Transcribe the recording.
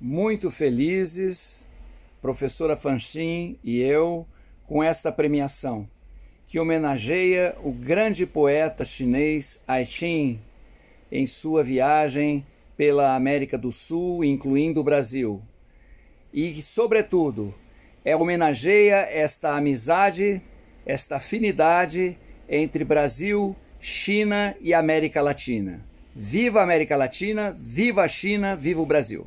muito felizes, professora Fanchim e eu, com esta premiação, que homenageia o grande poeta chinês Aixin em sua viagem pela América do Sul, incluindo o Brasil. E, sobretudo, é, homenageia esta amizade, esta afinidade entre Brasil, China e América Latina. Viva a América Latina, viva a China, viva o Brasil!